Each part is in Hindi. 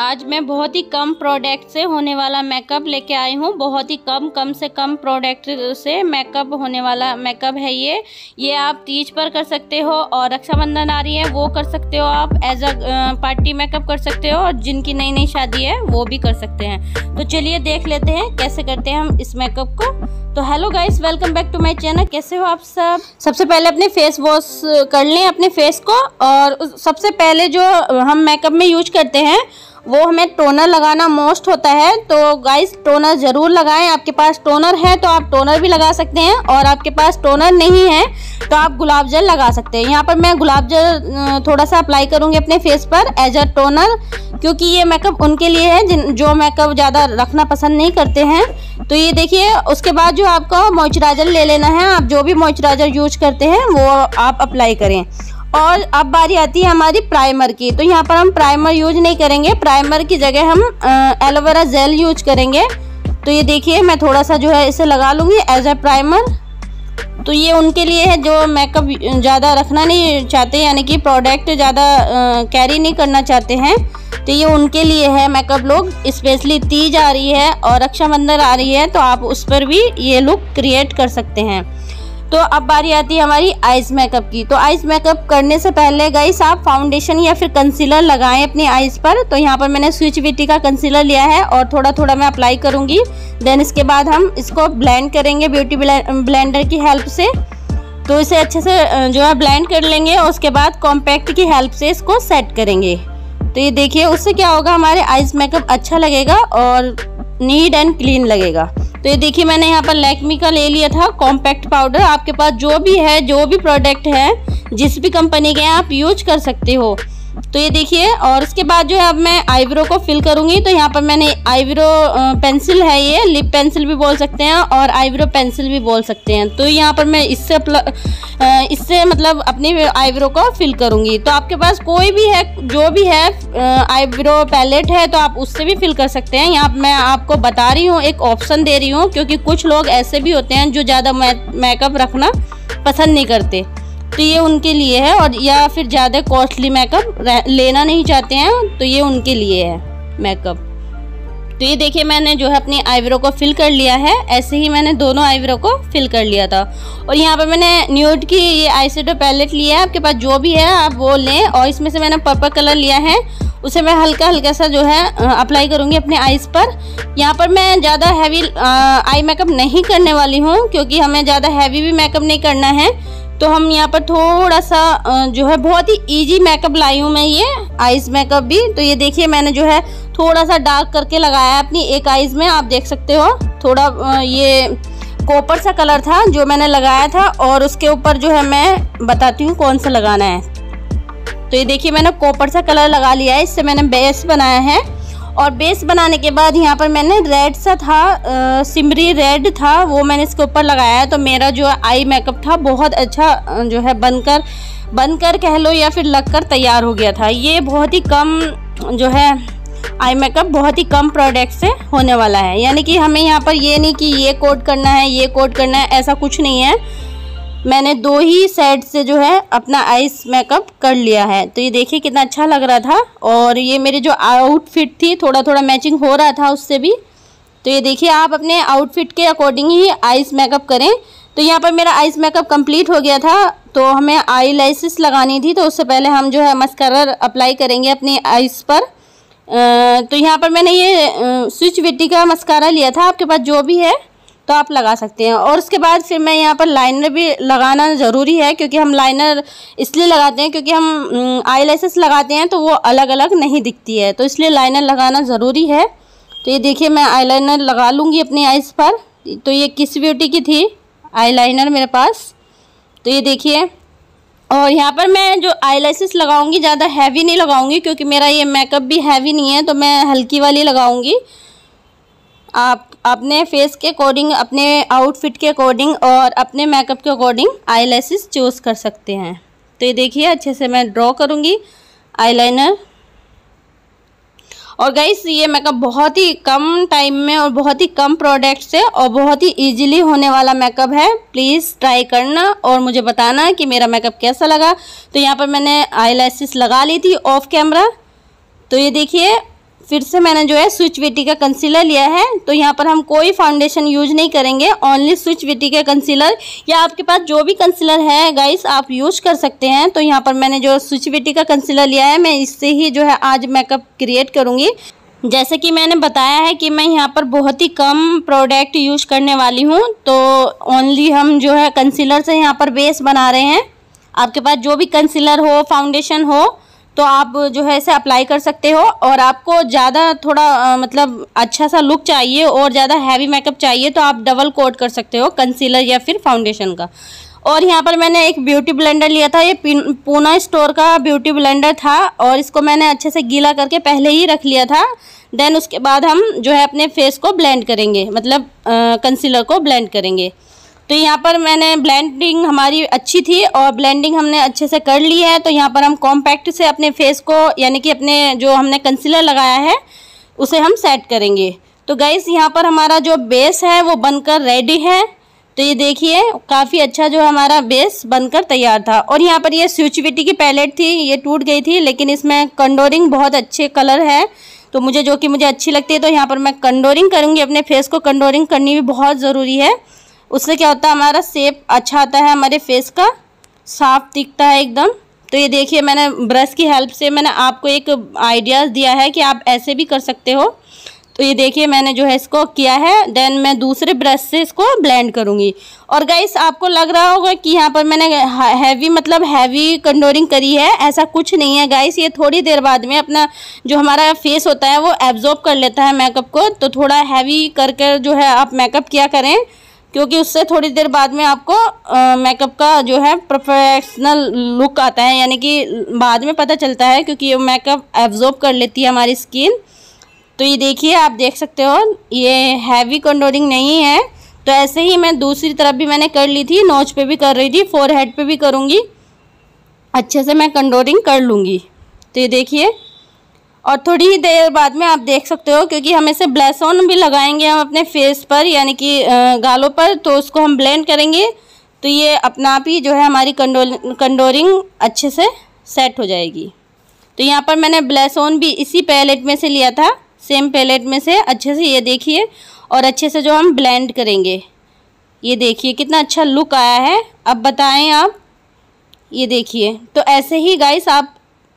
आज मैं बहुत ही कम प्रोडक्ट से होने वाला मेकअप लेके आई हूँ बहुत ही कम कम से कम प्रोडक्ट से मेकअप होने वाला मेकअप है ये ये आप तीज पर कर सकते हो और रक्षाबंधन आ रही है वो कर सकते हो आप एज अ पार्टी मेकअप कर सकते हो और जिनकी नई नई शादी है वो भी कर सकते हैं तो चलिए देख लेते हैं कैसे करते हैं हम इस मेकअप को तो hello guys welcome back to my channel कैसे हो आप सब सबसे पहले अपने फेस वॉश कर लें अपने फेस को और सबसे पहले जो हम मेकअप में यूज करते हैं वो हमें टोनर लगाना मोस्ट होता है तो गाइस टोनर ज़रूर लगाएं आपके पास टोनर है तो आप टोनर भी लगा सकते हैं और आपके पास टोनर नहीं है तो आप गुलाब जल लगा सकते हैं यहाँ पर मैं गुलाब जल थोड़ा सा अप्लाई करूँगी अपने फेस पर एज अ टोनर क्योंकि ये मेकअप उनके लिए है जिन जो मेकअप ज़्यादा रखना पसंद नहीं करते हैं तो ये देखिए उसके बाद जो आपको मॉइस्चराइज़र ले लेना है आप जो भी मॉइस्चराइज़र यूज करते हैं वो आप अप्लाई करें और अब बारी आती है हमारी प्राइमर की तो यहाँ पर हम प्राइमर यूज नहीं करेंगे प्राइमर की जगह हम एलोवेरा जेल यूज करेंगे तो ये देखिए मैं थोड़ा सा जो है इसे लगा लूँगी एज ए प्राइमर तो ये उनके लिए है जो मेकअप ज़्यादा रखना नहीं चाहते यानी कि प्रोडक्ट ज़्यादा कैरी नहीं करना चाहते हैं तो ये उनके लिए है मेकअप लोग स्पेशली तीज आ रही है और रक्षाबंधन आ रही है तो आप उस पर भी ये लुक क्रिएट कर सकते हैं तो अब बारी आती है हमारी आइज़ मेकअप की तो आइज़ मेकअप करने से पहले गई आप फाउंडेशन या फिर कंसीलर लगाएं अपनी आइज़ पर तो यहाँ पर मैंने स्विच विटी का कंसीलर लिया है और थोड़ा थोड़ा मैं अप्लाई करूँगी देन इसके बाद हम इसको ब्लेंड करेंगे ब्यूटी ब्लेंडर की हेल्प से तो इसे अच्छे से जो है ब्लेंड कर लेंगे और उसके बाद कॉम्पैक्ट की हेल्प से इसको सेट करेंगे तो ये देखिए उससे क्या होगा हमारे आइज़ मेकअप अच्छा लगेगा और नीट एंड क्लीन लगेगा तो ये देखिए मैंने यहाँ पर लैक्मी का ले लिया था कॉम्पैक्ट पाउडर आपके पास जो भी है जो भी प्रोडक्ट है जिस भी कंपनी के आप यूज कर सकते हो तो ये देखिए और उसके बाद जो है अब मैं आईब्रो को फिल करूंगी तो यहाँ पर मैंने आईब्रो पेंसिल है ये लिप पेंसिल भी बोल सकते हैं और आईब्रो पेंसिल भी बोल सकते हैं तो यहाँ पर मैं इससे इससे मतलब अपनी आईब्रो को फिल करूँगी तो आपके पास कोई भी है जो भी है आईब्रो पैलेट है तो आप उससे भी फिल कर सकते हैं यहाँ मैं आपको बता रही हूँ एक ऑप्शन दे रही हूँ क्योंकि कुछ लोग ऐसे भी होते हैं जो ज़्यादा मेकअप रखना पसंद नहीं करते तो ये उनके लिए है और या फिर ज़्यादा कॉस्टली मेकअप लेना नहीं चाहते हैं तो ये उनके लिए है मेकअप तो ये देखिए मैंने जो है अपनी आईब्रो को फिल कर लिया है ऐसे ही मैंने दोनों आईब्रो को फिल कर लिया था और यहाँ पर मैंने न्यूट की ये आई पैलेट लिया है आपके पास जो भी है आप वो लें और इसमें से मैंने पर्पल कलर लिया है उसे मैं हल्का हल्का सा जो है अप्लाई करूँगी अपने आइज़ पर यहाँ पर मैं ज़्यादा हैवी आई मेकअप नहीं करने वाली हूँ क्योंकि हमें ज़्यादा हैवी भी मेकअप नहीं करना है तो हम यहाँ पर थोड़ा सा जो है बहुत ही इजी मेकअप लाई हूँ मैं ये आइज मेकअप भी तो ये देखिए मैंने जो है थोड़ा सा डार्क करके लगाया है अपनी एक आइज में आप देख सकते हो थोड़ा ये कॉपर सा कलर था जो मैंने लगाया था और उसके ऊपर जो है मैं बताती हूँ कौन सा लगाना है तो ये देखिए मैंने कॉपर सा कलर लगा लिया है इससे मैंने बेस बनाया है और बेस बनाने के बाद यहाँ पर मैंने रेड सा था आ, सिमरी रेड था वो मैंने इसके ऊपर लगाया है तो मेरा जो आई मेकअप था बहुत अच्छा जो है बनकर बनकर कह लो या फिर लगकर तैयार हो गया था ये बहुत ही कम जो है आई मेकअप बहुत ही कम प्रोडक्ट से होने वाला है यानी कि हमें यहाँ पर ये नहीं कि ये कोट करना है ये कोट करना है ऐसा कुछ नहीं है मैंने दो ही सेट से जो है अपना आइस मेकअप कर लिया है तो ये देखिए कितना अच्छा लग रहा था और ये मेरी जो आउटफिट थी थोड़ा थोड़ा मैचिंग हो रहा था उससे भी तो ये देखिए आप अपने आउटफिट के अकॉर्डिंग ही आइस मेकअप करें तो यहाँ पर मेरा आइस मेकअप कंप्लीट हो गया था तो हमें आई लाइसिस लगानी थी तो उससे पहले हम जो है मस्करर अप्लाई करेंगे अपने आइस पर तो यहाँ पर मैंने ये स्विच विट्टी का मस्कारा लिया था आपके पास जो भी है तो आप लगा सकते हैं और उसके बाद फिर मैं यहाँ पर लाइनर भी लगाना ज़रूरी है क्योंकि हम लाइनर इसलिए लगाते हैं क्योंकि हम आई लगाते हैं तो वो अलग अलग नहीं दिखती है तो इसलिए लाइनर लगाना ज़रूरी है तो ये देखिए मैं आई लगा लूँगी अपनी आइज़ पर तो ये किस ब्यूटी की थी आई मेरे पास तो ये देखिए और यहाँ पर मैं जो आईलाइसिस लगाऊंगी ज़्यादा हैवी नहीं लगाऊंगी क्योंकि मेरा ये मेकअप भी हैवी नहीं है तो मैं हल्की वाली लगाऊंगी आप अपने फेस के अकॉर्डिंग अपने आउटफिट के अकॉर्डिंग और अपने मेकअप के अकॉर्डिंग आई चूज़ कर सकते हैं तो ये देखिए अच्छे से मैं ड्रॉ करूँगी आईलाइनर और गाइस ये मेकअप बहुत ही कम टाइम में और बहुत ही कम प्रोडक्ट से और बहुत ही इजीली होने वाला मेकअप है प्लीज़ ट्राई करना और मुझे बताना कि मेरा मेकअप कैसा लगा तो यहाँ पर मैंने आई लगा ली थी ऑफ कैमरा तो ये देखिए फिर से मैंने जो है स्विच विटी का कंसीलर लिया है तो यहाँ पर हम कोई फाउंडेशन यूज नहीं करेंगे ओनली स्विच विटी का कंसीलर या आपके पास जो भी कंसीलर है गाइस आप यूज कर सकते हैं तो यहाँ पर मैंने जो स्विच विटी का कंसीलर लिया है मैं इससे ही जो है आज मेकअप क्रिएट करूँगी जैसे कि मैंने बताया है कि मैं यहाँ पर बहुत ही कम प्रोडक्ट यूज करने वाली हूँ तो ओनली हम जो है कंसीलर से यहाँ पर बेस बना रहे हैं आपके पास जो भी कंसीलर हो फाउंडेशन हो तो आप जो है इसे अप्लाई कर सकते हो और आपको ज़्यादा थोड़ा आ, मतलब अच्छा सा लुक चाहिए और ज़्यादा हैवी मेकअप चाहिए तो आप डबल कोट कर सकते हो कंसीलर या फिर फाउंडेशन का और यहाँ पर मैंने एक ब्यूटी ब्लेंडर लिया था ये पूना स्टोर का ब्यूटी ब्लेंडर था और इसको मैंने अच्छे से गीला करके पहले ही रख लिया था देन उसके बाद हम जो है अपने फेस को ब्लेंड करेंगे मतलब कंसीलर को ब्लेंड करेंगे तो यहाँ पर मैंने ब्लेंडिंग हमारी अच्छी थी और ब्लेंडिंग हमने अच्छे से कर ली है तो यहाँ पर हम कॉम्पैक्ट से अपने फेस को यानी कि अपने जो हमने कंसीलर लगाया है उसे हम सेट करेंगे तो गैस यहाँ पर हमारा जो बेस है वो बनकर रेडी है तो ये देखिए काफ़ी अच्छा जो हमारा बेस बनकर तैयार था और यहाँ पर ये स्विचविटी की पैलेट थी ये टूट गई थी लेकिन इसमें कंडोरिंग बहुत अच्छे कलर है तो मुझे जो कि मुझे अच्छी लगती है तो यहाँ पर मैं कंडोरिंग करूँगी अपने फेस को कंडोरिंग करनी भी बहुत ज़रूरी है उससे क्या होता है हमारा सेप अच्छा आता है हमारे फेस का साफ दिखता है एकदम तो ये देखिए मैंने ब्रश की हेल्प से मैंने आपको एक आइडिया दिया है कि आप ऐसे भी कर सकते हो तो ये देखिए मैंने जो है इसको किया है देन मैं दूसरे ब्रश से इसको ब्लेंड करूँगी और गाइस आपको लग रहा होगा कि यहाँ पर मैंने हैवी मतलब हैवी कंडोरिंग करी है ऐसा कुछ नहीं है गाइस ये थोड़ी देर बाद में अपना जो हमारा फेस होता है वो एब्जॉर्ब कर लेता है मेकअप को तो थोड़ा हैवी कर कर जो है आप मेकअप किया करें क्योंकि उससे थोड़ी देर बाद में आपको मेकअप का जो है प्रोफेशनल लुक आता है यानी कि बाद में पता चलता है क्योंकि ये मेकअप एब्जॉर्ब कर लेती है हमारी स्किन तो ये देखिए आप देख सकते हो ये हैवी कंडोरिंग नहीं है तो ऐसे ही मैं दूसरी तरफ भी मैंने कर ली थी नोच पे भी कर रही थी फोर हेड पर भी करूँगी अच्छे से मैं कंडोरिंग कर लूँगी तो ये देखिए और थोड़ी ही देर बाद में आप देख सकते हो क्योंकि हम इसे ब्लैसोन भी लगाएंगे हम अपने फेस पर यानी कि गालों पर तो उसको हम ब्लेंड करेंगे तो ये अपना आप ही जो है हमारी कंडो कंडोरिंग अच्छे से सेट हो जाएगी तो यहाँ पर मैंने ब्लैसोन भी इसी पैलेट में से लिया था सेम पैलेट में से अच्छे से ये देखिए और अच्छे से जो हम ब्लेंड करेंगे ये देखिए कितना अच्छा लुक आया है अब बताएं आप ये देखिए तो ऐसे ही गाइस आप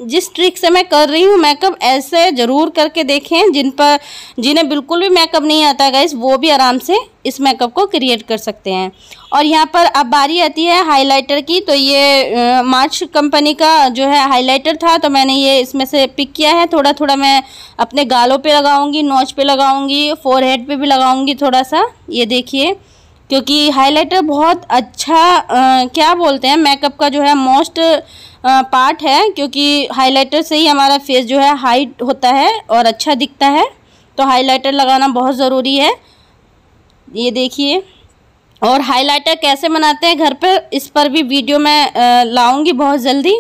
जिस ट्रिक से मैं कर रही हूँ मेकअप ऐसे ज़रूर करके देखें जिन पर जिन्हें बिल्कुल भी मेकअप नहीं आता गाइस वो भी आराम से इस मेकअप को क्रिएट कर सकते हैं और यहाँ पर अब बारी आती है हाइलाइटर की तो ये मार्च कंपनी का जो है हाइलाइटर था तो मैंने ये इसमें से पिक किया है थोड़ा थोड़ा मैं अपने गालों पे लगाऊंगी नोच पे लगाऊंगी फोरहेड पे भी लगाऊंगी थोड़ा सा ये देखिए क्योंकि हाइलाइटर बहुत अच्छा आ, क्या बोलते हैं मेकअप का जो है मोस्ट पार्ट है क्योंकि हाइलाइटर से ही हमारा फेस जो है हाइट होता है और अच्छा दिखता है तो हाइलाइटर लगाना बहुत ज़रूरी है ये देखिए और हाइलाइटर कैसे बनाते हैं घर पर इस पर भी वीडियो मैं लाऊंगी बहुत जल्दी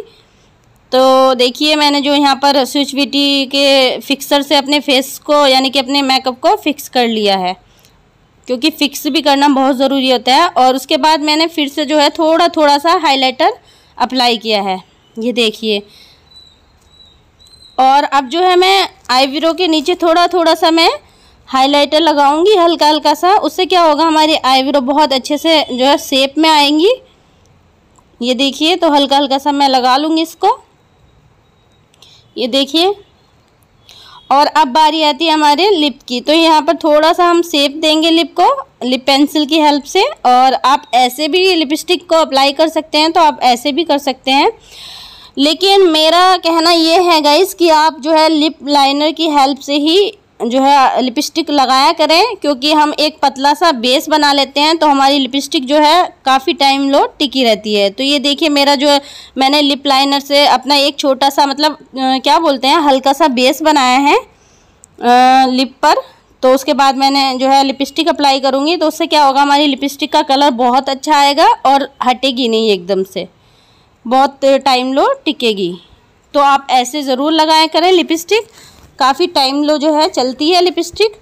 तो देखिए मैंने जो यहाँ पर स्विच विटी के फिक्सर से अपने फेस को यानी कि अपने मेकअप को फिक्स कर लिया है क्योंकि फिक्स भी करना बहुत ज़रूरी होता है और उसके बाद मैंने फिर से जो है थोड़ा थोड़ा सा हाइलाइटर अप्लाई किया है ये देखिए और अब जो है मैं आईब्रो के नीचे थोड़ा थोड़ा सा मैं हाइलाइटर लगाऊंगी हल्का हल्का सा उससे क्या होगा हमारी आईब्रो बहुत अच्छे से जो है शेप में आएंगी ये देखिए तो हल्का हल्का सा मैं लगा लूँगी इसको ये देखिए और अब बारी आती है हमारे लिप की तो यहाँ पर थोड़ा सा हम सेप देंगे लिप को लिप पेंसिल की हेल्प से और आप ऐसे भी लिपस्टिक को अप्लाई कर सकते हैं तो आप ऐसे भी कर सकते हैं लेकिन मेरा कहना ये है गाइस कि आप जो है लिप लाइनर की हेल्प से ही जो है लिपस्टिक लगाया करें क्योंकि हम एक पतला सा बेस बना लेते हैं तो हमारी लिपस्टिक जो है काफ़ी टाइम लो टिकी रहती है तो ये देखिए मेरा जो है मैंने लिप लाइनर से अपना एक छोटा सा मतलब क्या बोलते हैं हल्का सा बेस बनाया है लिप पर तो उसके बाद मैंने जो है लिपस्टिक अप्लाई करूँगी तो उससे क्या होगा हमारी लिपस्टिक का कलर बहुत अच्छा आएगा और हटेगी नहीं एकदम से बहुत टाइम लो टिकेगी तो आप ऐसे ज़रूर लगाया करें लिपस्टिक काफ़ी टाइम लो जो है चलती है लिपस्टिक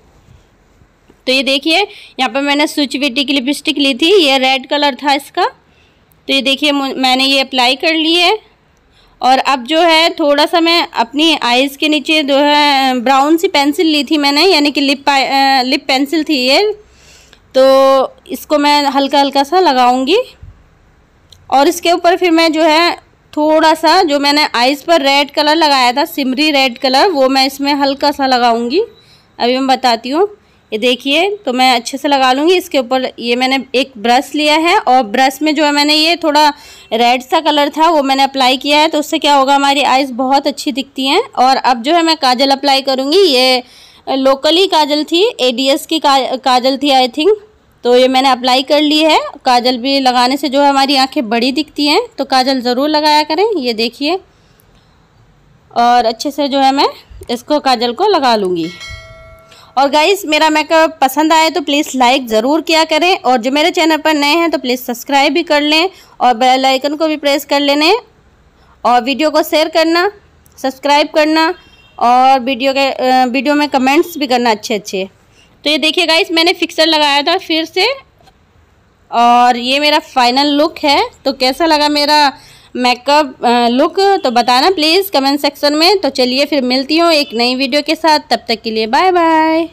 तो ये देखिए यहाँ पर मैंने स्विच विटी की लिपस्टिक ली थी ये रेड कलर था इसका तो ये देखिए मैंने ये अप्लाई कर ली है और अब जो है थोड़ा सा मैं अपनी आइज़ के नीचे जो है ब्राउन सी पेंसिल ली थी मैंने यानी कि लिप लिप पेंसिल थी ये तो इसको मैं हल्का हल्का सा लगाऊंगी और इसके ऊपर फिर मैं जो है थोड़ा सा जो मैंने आइस पर रेड कलर लगाया था सिमरी रेड कलर वो मैं इसमें हल्का सा लगाऊंगी अभी मैं बताती हूँ ये देखिए तो मैं अच्छे से लगा लूँगी इसके ऊपर ये मैंने एक ब्रश लिया है और ब्रश में जो है मैंने ये थोड़ा रेड सा कलर था वो मैंने अप्लाई किया है तो उससे क्या होगा हमारी आइज़ बहुत अच्छी दिखती हैं और अब जो है मैं काजल अप्लाई करूँगी ये लोकली काजल थी ए की का, काजल थी आई थिंक तो ये मैंने अप्लाई कर ली है काजल भी लगाने से जो है हमारी आंखें बड़ी दिखती हैं तो काजल ज़रूर लगाया करें ये देखिए और अच्छे से जो है मैं इसको काजल को लगा लूँगी और गाइस मेरा मेकअप पसंद आए तो प्लीज़ लाइक ज़रूर किया करें और जो मेरे चैनल पर नए हैं तो प्लीज़ सब्सक्राइब भी कर लें और बेल आइकन को भी प्रेस कर लेने और वीडियो को शेयर करना सब्सक्राइब करना और वीडियो के वीडियो में कमेंट्स भी करना अच्छे अच्छे तो ये देखिए गाइस मैंने फिक्सर लगाया था फिर से और ये मेरा फाइनल लुक है तो कैसा लगा मेरा मेकअप लुक तो बताना प्लीज़ कमेंट सेक्शन में तो चलिए फिर मिलती हूँ एक नई वीडियो के साथ तब तक के लिए बाय बाय